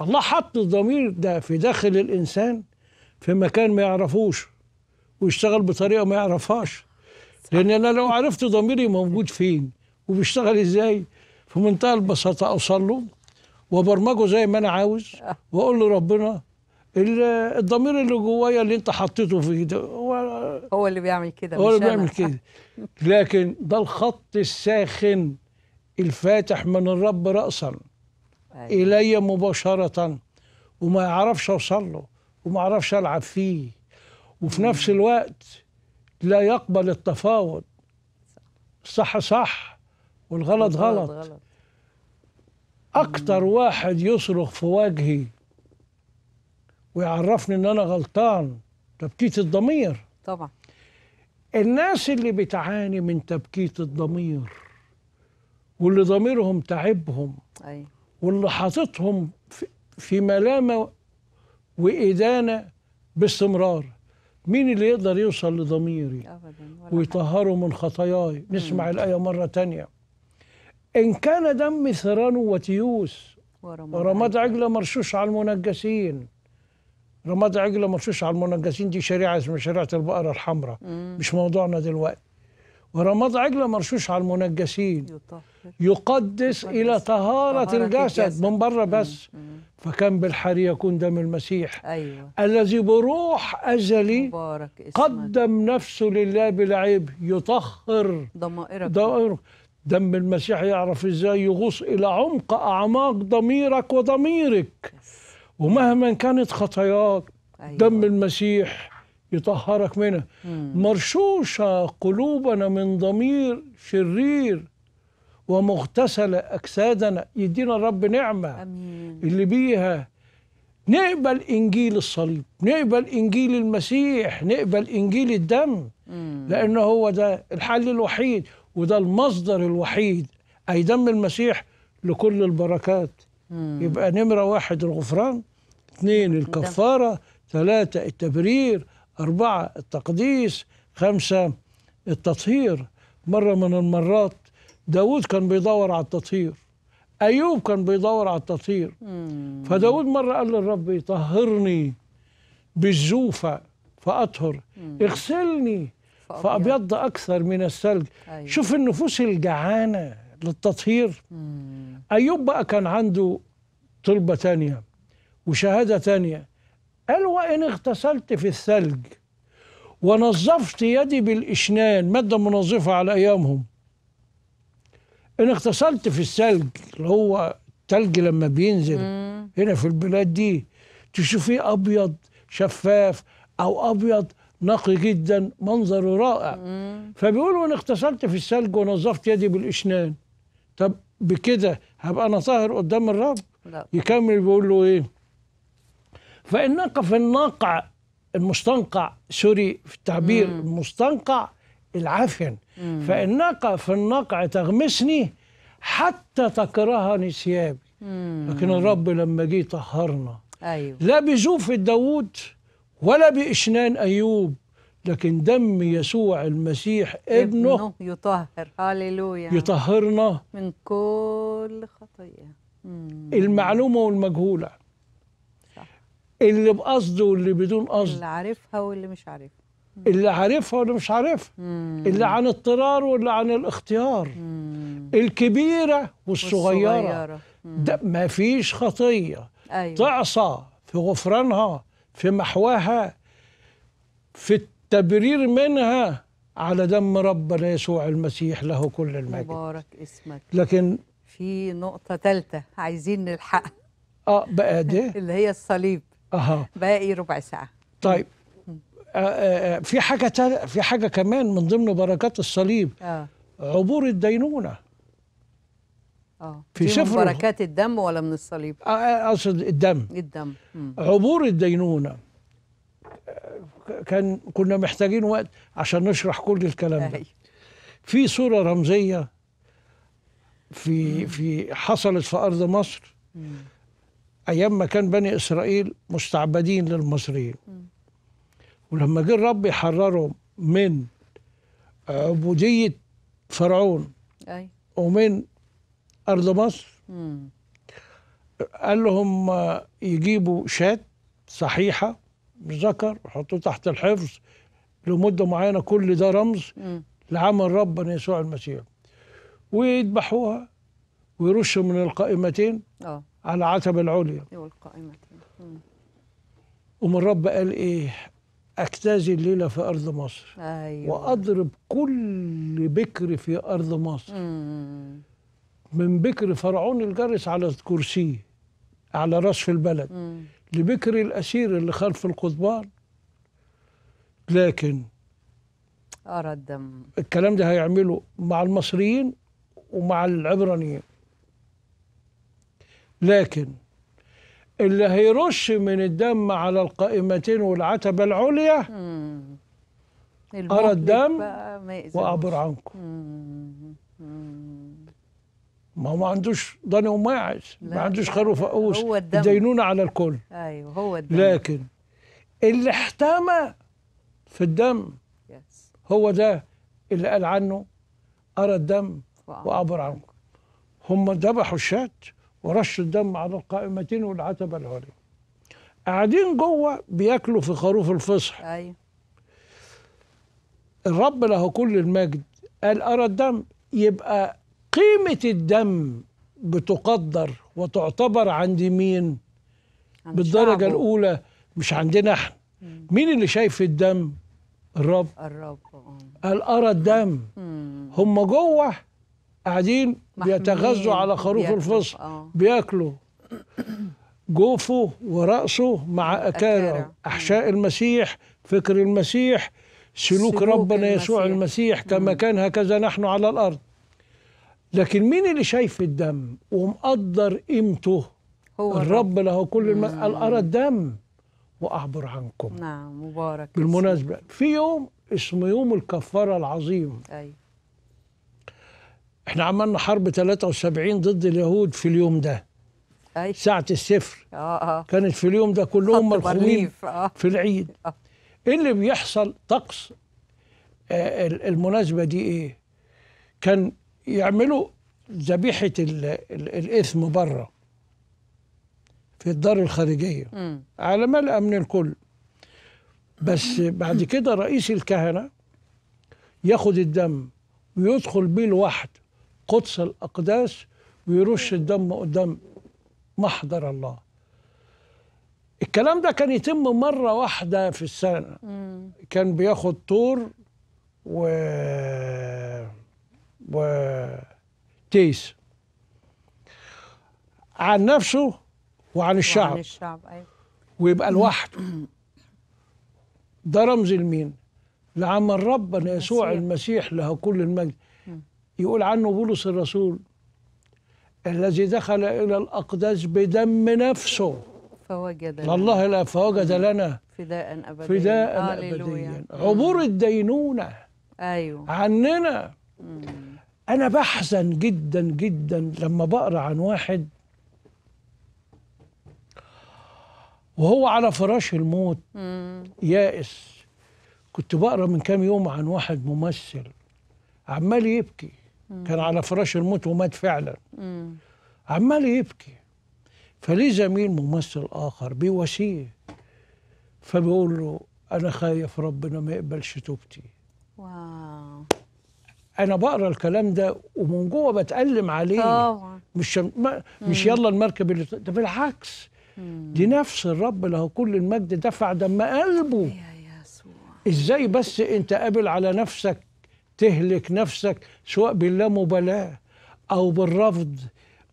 الله حط الضمير ده في داخل الإنسان في مكان ما يعرفوش ويشتغل بطريقة ما يعرفهاش لأن أنا لو عرفت ضميري موجود فين وبيشتغل إزاي في منتهى البساطة أوصله وبرمجه زي ما أنا عاوز وأقول له ربنا الضمير اللي جوايا اللي انت حطيته في ده هو هو اللي بيعمل كده هو اللي بيعمل كده لكن ده الخط الساخن الفاتح من الرب رأسا أيوة. إلي مباشرة وما يعرفش أوصل له وما يعرفش ألعب فيه وفي نفس الوقت لا يقبل التفاوض الصح صح والغلط غلط, غلط. أكتر مم. واحد يصرخ في وجهي ويعرفني إن أنا غلطان تبكيت الضمير طبعا الناس اللي بتعاني من تبكيت الضمير واللي ضميرهم تعبهم أي. واللي حاططهم في ملامه وادانه باستمرار مين اللي يقدر يوصل لضميري ويطهره من خطاياي نسمع الآية مرة تانية إن كان دم ثيرانه وتيوس ورماد عجلة مرشوش على المنجسين رماد عجلة مرشوش على المنجسين دي شريعة اسمها شريعة البقرة الحمراء مش موضوعنا دلوقتي ورماد عجلة مرشوش على المنجسين يطهر يقدس إلى طهارة, طهارة الجسد, من بره بس مم. مم. فكان بالحري يكون دم المسيح أيوة. الذي بروح أزلي قدم نفسه لله بلا عيب يطهر ضمائرك ضمائرك دم المسيح يعرف ازاي يغوص الى عمق اعماق ضميرك وضميرك ومهما كانت خطاياك أيوة. دم المسيح يطهرك منها مرشوشه قلوبنا من ضمير شرير ومغتسل أجسادنا يدينا الرب نعمة أمين. اللي بيها نقبل إنجيل الصليب نقبل إنجيل المسيح نقبل إنجيل الدم مم. لأنه هو ده الحل الوحيد وده المصدر الوحيد أي دم المسيح لكل البركات مم. يبقى نمرة واحد الغفران اثنين الكفارة ثلاثة التبرير أربعة التقديس خمسة التطهير مرة من المرات داود كان بيدور على التطهير أيوب كان بيدور على التطهير فداود مرة قال للرب طهرني بالزوفة فأطهر اغسلني فأبيض أكثر من الثلج أيوة. شوف النفوس الجعانة للتطهير مم. أيوب بقى كان عنده طلبة تانية وشهادة تانية قال وإن اغتسلت في الثلج ونظفت يدي بالإشنان مادة منظفة على أيامهم انا اغتسلت في الثلج اللي هو الثلج لما بينزل مم. هنا في البلاد دي تشوفيه ابيض شفاف او ابيض نقي جدا منظره رائع مم. فبيقولوا انا اغتسلت في الثلج ونظفت يدي بالاشنان طب بكده هبقى انا طاهر قدام الرب لا. يكمل بيقول له ايه فانك في الناقع المستنقع سوري في التعبير مم. المستنقع العفن فإنك في النقع تغمسني حتى تكرهني ثيابي لكن الرب لما جه طهرنا أيوه. لا بجوف داوود ولا بإشنان أيوب لكن دم يسوع المسيح ابنه, ابنه يطهر هاليلويا يطهرنا من كل خطيئة المعلومه والمجهوله صح. اللي بقصد واللي بدون قصد اللي عارفها واللي مش عارفها اللي عارفها واللي مش عارفها اللي عن اضطرار واللي عن الاختيار الكبيرة والصغيرة, والصغيرة. ده ما فيش خطية أيوة. تعصى في غفرانها في محواها في التبرير منها على دم ربنا يسوع المسيح له كل المجد مبارك اسمك لكن في نقطة ثالثة عايزين نلحقها اه بقى دي إيه؟ اللي هي الصليب اها باقي ربع ساعة طيب آه، آه، آه، في حاجه في حاجه كمان من ضمن بركات الصليب آه. عبور الدينونه اه في شفر بركات الدم ولا من الصليب اقصد الدم الدم مم. عبور الدينونه كان كنا محتاجين وقت عشان نشرح كل الكلام ده أيوة. في صوره رمزيه في مم. في حصلت في ارض مصر مم. ايام ما كان بني اسرائيل مستعبدين للمصريين مم. ولما جه الرب يحررهم من عبودية آه، فرعون أي. ومن أرض مصر مم. قال لهم آه، يجيبوا شاة صحيحة ذكر يحطوه تحت الحفظ لمدة معينة كل ده رمز لعمل ربنا يسوع المسيح ويذبحوها ويرشوا من القائمتين أوه. على عتب العليا والقائمتين ومن الرب قال ايه اجتازي الليله في ارض مصر أيوة. واضرب كل بكر في ارض مصر مم. من بكر فرعون الجرس على كرسيه على راس في البلد مم. لبكر الاسير اللي خلف القضبان لكن ارى الدم الكلام ده هيعمله مع المصريين ومع العبرانيين لكن اللي هيرش من الدم على القائمتين والعتبة العليا أرى الدم وأعبر عنكم ما هو ما عندوش ضني وماعز ما عندوش خير وفقوس دينونة على الكل أيوه هو الدم لكن اللي احتمى في الدم هو ده اللي قال عنه أرى الدم وأعبر عنكم هم ذبحوا الشات ورش الدم على القائمتين والعتبة العليا قاعدين جوه بياكلوا في خروف الفصح أيوة. الرب له كل المجد قال أرى الدم يبقى قيمة الدم بتقدر وتعتبر عند مين عند بالدرجة شعبه. الأولى مش عندنا احنا مين اللي شايف الدم الرب الرب آه. قال أرى الدم هم جوه قاعدين بيتغذوا على خروف الفصح بياكلوا جوفه آه. ورأسه مع أكاره أحشاء المسيح فكر المسيح سلوك, سلوك ربنا المسيح. يسوع المسيح كما كان هكذا نحن على الأرض لكن مين اللي شايف الدم ومقدر قيمته هو الرب له كل الم... أرى الدم وأعبر عنكم نعم مبارك بالمناسبة في يوم اسمه يوم الكفارة العظيم أيوة احنا عملنا حرب 73 ضد اليهود في اليوم ده أي. ساعة الصفر آه آه. كانت في اليوم ده كلهم مرحومين آه. في العيد آه. إيه اللي بيحصل طقس آه المناسبة دي ايه كان يعملوا ذبيحة الإثم بره في الدار الخارجية م. على ملأ من الكل بس بعد كده رئيس الكهنة ياخد الدم ويدخل بيه لوحده قدس الأقداس ويرش الدم قدام محضر الله الكلام ده كان يتم مرة واحدة في السنة كان بياخد طور و و تيس عن نفسه وعن الشعب وعن الشعب أيوة. ويبقى لوحده ده رمز لمين؟ لعمل ربنا يسوع المسيح له كل المجد يقول عنه بولس الرسول الذي دخل إلى الأقداس بدم نفسه فوجد والله لا فوجد لنا فداء أبديا فداء أبديا عبور الدينونة أيوه عننا مم. أنا بحزن جدا جدا لما بقرأ عن واحد وهو على فراش الموت مم. يائس كنت بقرا من كام يوم عن واحد ممثل عمال يبكي كان على فراش الموت ومات فعلا عمال يبكي فليه زميل ممثل اخر بيواسيه فبيقول له انا خايف ربنا ما يقبلش توبتي واو انا بقرا الكلام ده ومن جوه بتالم عليه طبعا مش شم... ما... مش يلا المركب اللي ده بالعكس مم. دي نفس الرب له كل المجد دفع دم قلبه يا يسوع ازاي بس انت قابل على نفسك تهلك نفسك سواء باللامبالاه او بالرفض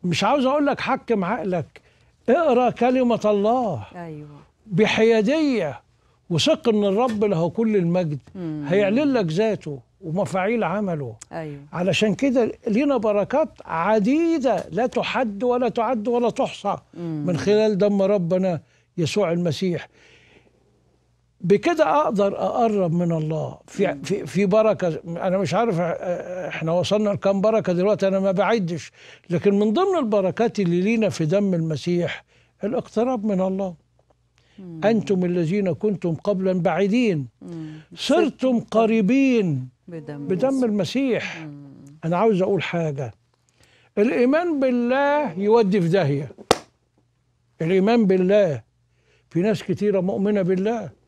مش عاوز اقول لك حكم عقلك اقرا كلمه الله ايوه بحياديه وثق ان الرب له كل المجد هيعلن لك ذاته ومفاعيل عمله أيوة. علشان كده لينا بركات عديدة لا تحد ولا تعد ولا تحصى مم. من خلال دم ربنا يسوع المسيح بكده اقدر اقرب من الله في في في بركه انا مش عارف آه، احنا وصلنا لكام بركه دلوقتي انا ما بعدش لكن من ضمن البركات اللي لينا في دم المسيح الاقتراب من الله مم. انتم الذين كنتم قبلا بعيدين مم. صرتم قريبين بدم, بدم المسيح مم. انا عاوز اقول حاجه الايمان بالله يودي في داهيه الايمان بالله في ناس كثيره مؤمنه بالله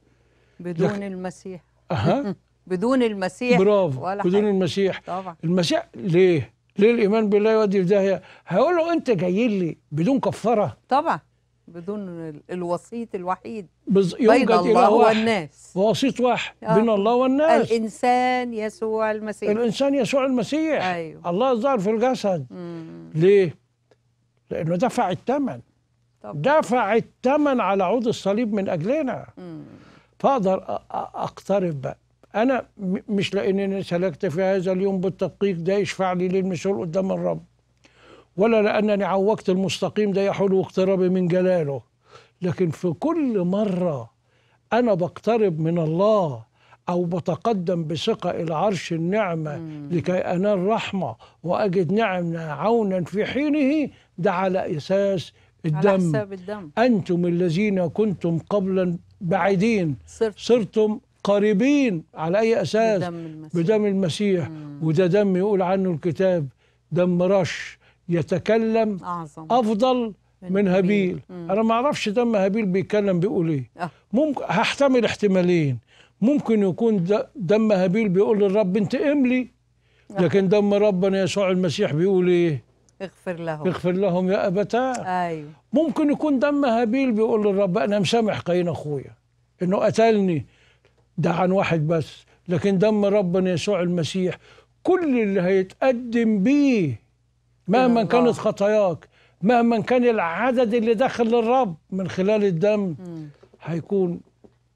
بدون لك... المسيح أها بدون المسيح برافو ولا بدون حاجة. المسيح طبعا المسيح ليه؟ ليه الايمان بالله يودي في داهيه؟ هقول له انت جاي لي بدون كفاره طبعا بدون الوسيط الوحيد بز... بين الله والناس وسيط واحد آه. بين الله والناس الانسان يسوع المسيح الانسان يسوع المسيح أيوه. الله ظهر في الجسد مم. ليه؟ لانه دفع الثمن دفع الثمن على عود الصليب من اجلنا مم. فاقدر اقترب بقى انا مش لان انا سلكت في هذا اليوم بالتدقيق ده يشفع لي للمسؤول قدام الرب ولا لانني عوجت المستقيم ده يحول اقترابي من جلاله لكن في كل مره انا بقترب من الله او بتقدم بثقه الى عرش النعمه مم. لكي انال رحمه واجد نعمه عونا في حينه ده على اساس الدم على حساب الدم أنتم الذين كنتم قبلا بعيدين صرت. صرتم قريبين على أي أساس بدم المسيح, بدم المسيح. وده دم يقول عنه الكتاب دم رش يتكلم أعظم. أفضل من هابيل انا ما اعرفش دم هابيل بيتكلم بيقول ايه آه. ممكن هحتمل احتمالين ممكن يكون دم هابيل بيقول للرب انتقم لي آه. لكن دم ربنا يسوع المسيح بيقول ايه اغفر لهم اغفر لهم يا أبتاه أيوة. ممكن يكون دم هابيل بيقول للرب أنا مسامح قايين أخويا إنه قتلني ده عن واحد بس لكن دم ربنا يسوع المسيح كل اللي هيتقدم بيه مهما كانت خطاياك مهما كان العدد اللي دخل للرب من خلال الدم م. هيكون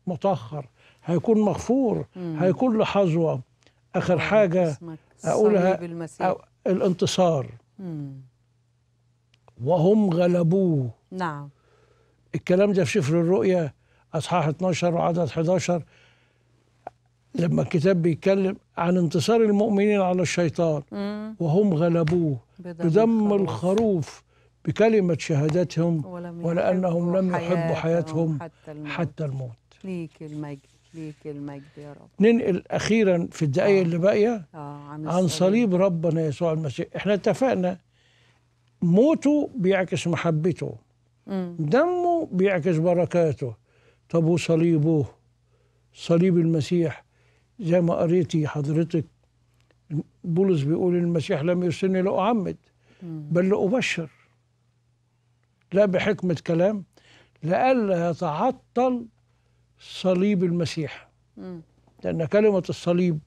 مطهر هيكون مغفور م. هيكون له حظوه اخر حاجه اقولها الانتصار وهم غلبوه نعم الكلام ده في سفر الرؤيا اصحاح 12 وعدد 11 لما الكتاب بيتكلم عن انتصار المؤمنين على الشيطان مم. وهم غلبوه بدم, الخروف بكلمة شهادتهم ولأنهم لم يحبوا حياتهم حتى الموت, حتى الموت. ليك المجد ليك المجد يا رب ننقل اخيرا في الدقائق آه. اللي باقيه آه عن, عن صليب ربنا يسوع المسيح احنا اتفقنا موته بيعكس محبته مم. دمه بيعكس بركاته طب وصليبه صليب المسيح زي ما قريتي حضرتك بولس بيقول المسيح لم يرسلني لأعمد بل لأبشر لا بحكمة كلام لئلا يتعطل صليب المسيح مم. لأن كلمة الصليب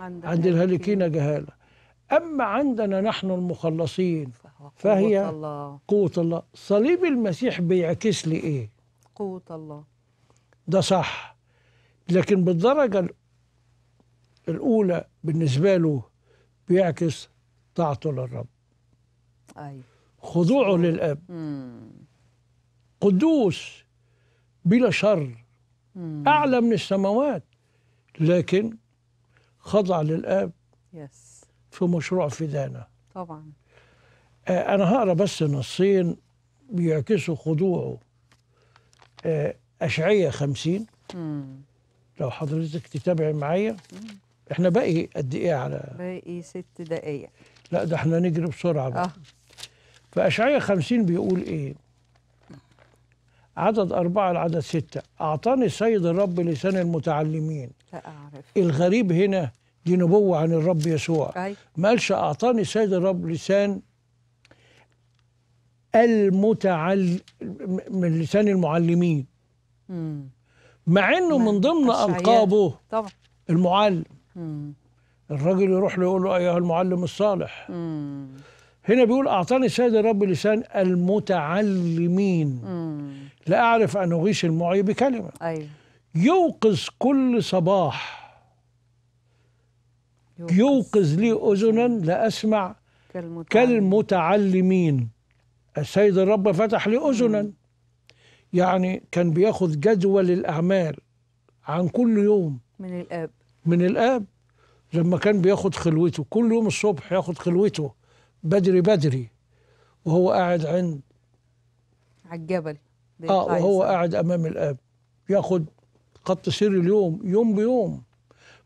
عند, عند الهالكين جهالة أما عندنا نحن المخلصين فهي قوة الله. قوة الله صليب المسيح بيعكس لي إيه قوة الله ده صح لكن بالدرجة الأولى بالنسبة له بيعكس طاعته للرب أيوة. خضوعه للأب مم. قدوس بلا شر أعلى من السماوات لكن خضع للآب يس في مشروع فدانا طبعا آه أنا هقرأ بس نصين بيعكسوا خضوعه آه أشعية خمسين مم. لو حضرتك تتابعي معايا احنا باقي قد ايه على باقي ست دقايق لا ده احنا نجري بسرعه بقى آه. فاشعيا 50 بيقول ايه؟ عدد أربعة لعدد ستة أعطاني سيد الرب لسان المتعلمين لا أعرف. الغريب هنا دي نبوة عن الرب يسوع أي. ما قالش أعطاني سيد الرب لسان المتعل من لسان المعلمين مم. مع انه من ضمن القابه طبعا المعلم مم. الراجل يروح له يقول له ايها المعلم الصالح مم. هنا بيقول اعطاني سيد الرب لسان المتعلمين مم. لا أعرف أن أغيش المعي بكلمة أيوة. يوقظ كل صباح يوقظ, يوقظ لي أذنا لأسمع كالمتعلمين السيد الرب فتح لي أذنا يعني كان بياخذ جدول الأعمال عن كل يوم من الآب من الآب لما كان بياخد خلوته كل يوم الصبح ياخد خلوته بدري بدري وهو قاعد عند على الجبل اه وهو قاعد امام الاب ياخد خط سير اليوم يوم بيوم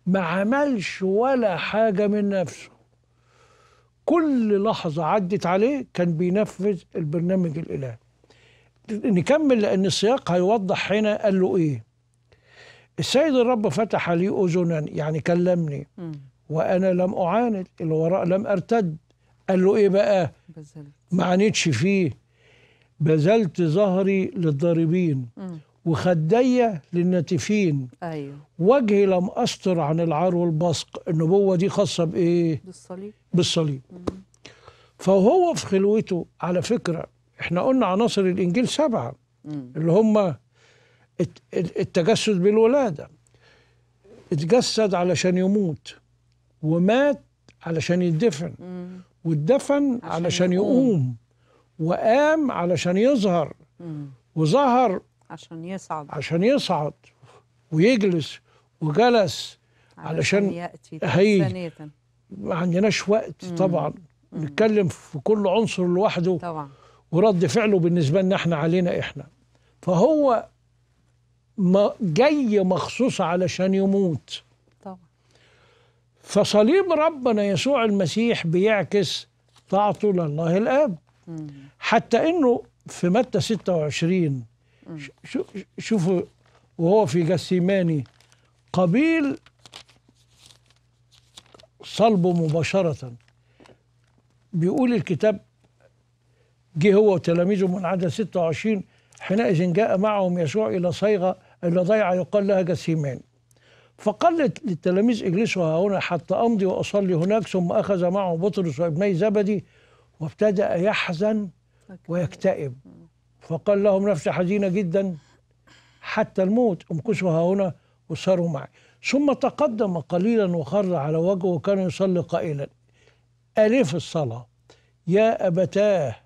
ما عملش ولا حاجه من نفسه كل لحظه عدت عليه كان بينفذ البرنامج الالهي نكمل لان السياق هيوضح هنا قال له ايه السيد الرب فتح لي اذنا يعني كلمني م. وانا لم اعاند الوراء لم ارتد قال له ايه بقى ما عانيتش فيه بذلت ظهري للضاربين وخدي للنتفين ايوه وجهي لم استر عن العار والبصق النبوه دي خاصه بايه بالصليب بالصليب مم. فهو في خلوته على فكره احنا قلنا عناصر الانجيل سبعه مم. اللي هم التجسد بالولاده اتجسد علشان يموت ومات علشان يدفن مم. واتدفن علشان, علشان يقوم, يقوم. وقام علشان يظهر وظهر عشان يصعد عشان يصعد ويجلس وجلس علشان, علشان ياتي ما عندناش وقت طبعا نتكلم في كل عنصر لوحده طبعا ورد فعله بالنسبه لنا احنا علينا احنا فهو ما جاي مخصوص علشان يموت طبعا فصليب ربنا يسوع المسيح بيعكس طاعته لله الاب حتى انه في متى 26 شوفوا وهو في جسيماني قبيل صلبه مباشرة بيقول الكتاب جه هو وتلاميذه من عدد 26 حينئذ جاء معهم يسوع إلى صيغة إلى ضيعة يقال لها جسيمان فقال للتلاميذ اجلسوا ها هنا حتى أمضي وأصلي هناك ثم أخذ معه بطرس وابني زبدي وابتدأ يحزن ويكتئب فقال لهم نفسي حزينة جدا حتى الموت امكثوا هنا وساروا معي ثم تقدم قليلا وخر على وجهه وكان يصلي قائلا ألف الصلاة يا أبتاه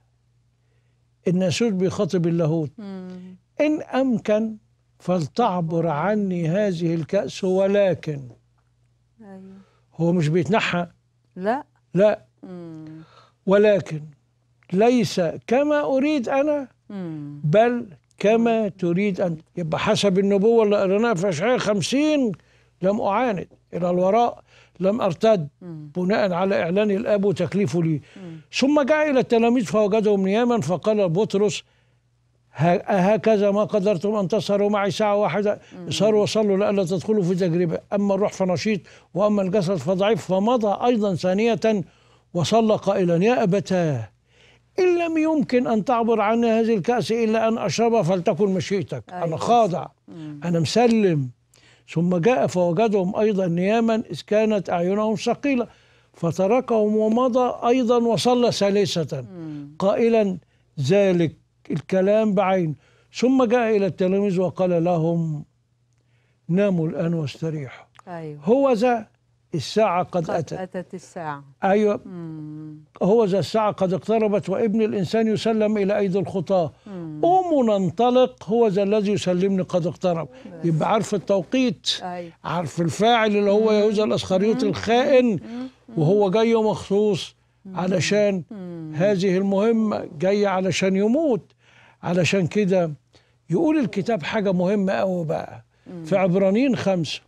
الناسوت بيخاطب اللاهوت إن أمكن فلتعبر عني هذه الكأس ولكن أيوه. هو مش بيتنحى لا لا مم. ولكن ليس كما أريد أنا بل كما تريد أنت يبقى حسب النبوة اللي قريناها في أشعياء 50 لم أعاند إلى الوراء لم أرتد بناء على إعلان الأب وتكليفه لي ثم جاء إلى التلاميذ فوجدهم نياما فقال بطرس هكذا ما قدرتم أن تسهروا معي ساعة واحدة سهروا وصلوا لئلا تدخلوا في تجربة أما الروح فنشيط وأما الجسد فضعيف فمضى أيضا ثانية وصلى قائلا يا أبتاه إن لم يمكن أن تعبر عني هذه الكأس إلا أن أشربها فلتكن مشيئتك أيوة. أنا خاضع مم. أنا مسلم ثم جاء فوجدهم أيضا نياما إذ كانت أعينهم ثقيلة فتركهم ومضى أيضا وصلى ثالثة قائلا ذلك الكلام بعين ثم جاء إلى التلاميذ وقال لهم ناموا الآن واستريحوا أيوة. هو ذا الساعة قد, قد أتت أتت الساعة أيوة هو ذا الساعة قد اقتربت وابن الإنسان يسلم إلى أيدي الخطاة قوموا ننطلق هو ذا الذي يسلمني قد اقترب بس. يبقى عارف التوقيت أي. أيوة. عارف الفاعل اللي هو يهوذا الأسخريوط الخائن وهو جاي مخصوص علشان هذه المهمة جاي علشان يموت علشان كده يقول الكتاب حاجة مهمة أوي بقى في عبرانيين خمسة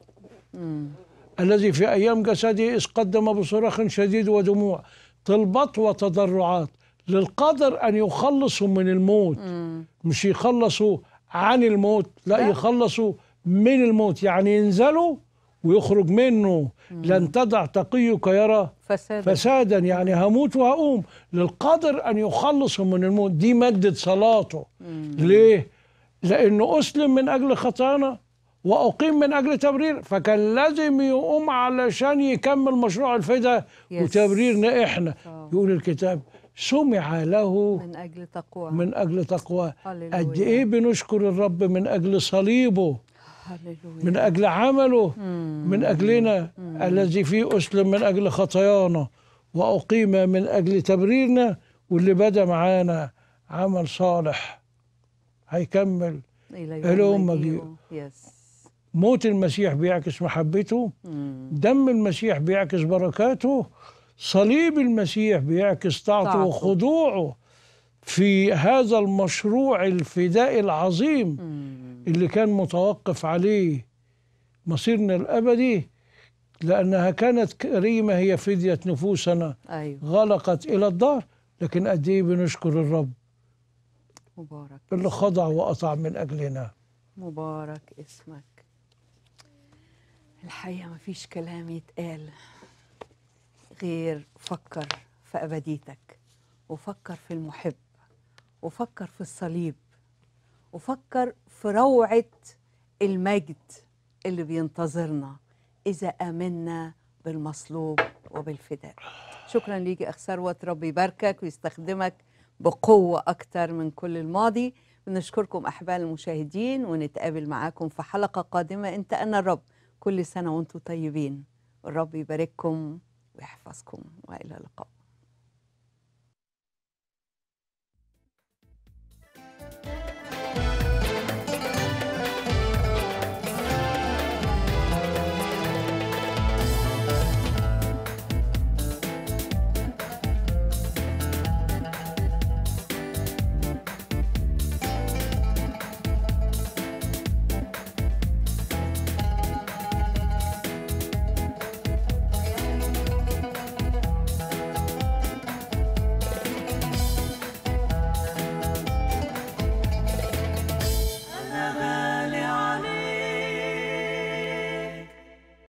الذي في أيام جسده إذ قدم بصراخ شديد ودموع طلبات وتضرعات للقدر أن يخلصهم من الموت مم. مش يخلصوا عن الموت لا, ده. يخلصوا من الموت يعني ينزلوا ويخرج منه مم. لن تدع تقيك يرى فسادا, فسادا يعني هموت وهقوم للقادر أن يخلصهم من الموت دي مدد صلاته مم. ليه؟ لأنه أسلم من أجل خطانا واقيم من اجل تبرير فكان لازم يقوم علشان يكمل مشروع الفدا وتبريرنا احنا أوه. يقول الكتاب سمع له من اجل تقوى من اجل تقوى قد ايه بنشكر الرب من اجل صليبه هللويا. من اجل عمله مم. من اجلنا مم. الذي فيه اسلم من اجل خطايانا واقيم من اجل تبريرنا واللي بدا معانا عمل صالح هيكمل الى يوم مجيئه موت المسيح بيعكس محبته دم المسيح بيعكس بركاته صليب المسيح بيعكس طاعته وخضوعه في هذا المشروع الفدائي العظيم اللي كان متوقف عليه مصيرنا الابدي لانها كانت كريمه هي فديه نفوسنا أيوة. غلقت الى الدار لكن قد ايه بنشكر الرب مبارك اللي خضع وأطع من اجلنا مبارك اسمك الحقيقة ما فيش كلام يتقال غير فكر في أبديتك وفكر في المحب وفكر في الصليب وفكر في روعة المجد اللي بينتظرنا إذا آمنا بالمصلوب وبالفداء شكرا ليك أخ ثروت ربي يباركك ويستخدمك بقوة أكتر من كل الماضي بنشكركم أحباء المشاهدين ونتقابل معاكم في حلقة قادمة أنت أنا الرب كل سنة وانتم طيبين الرب يبارككم ويحفظكم وإلى اللقاء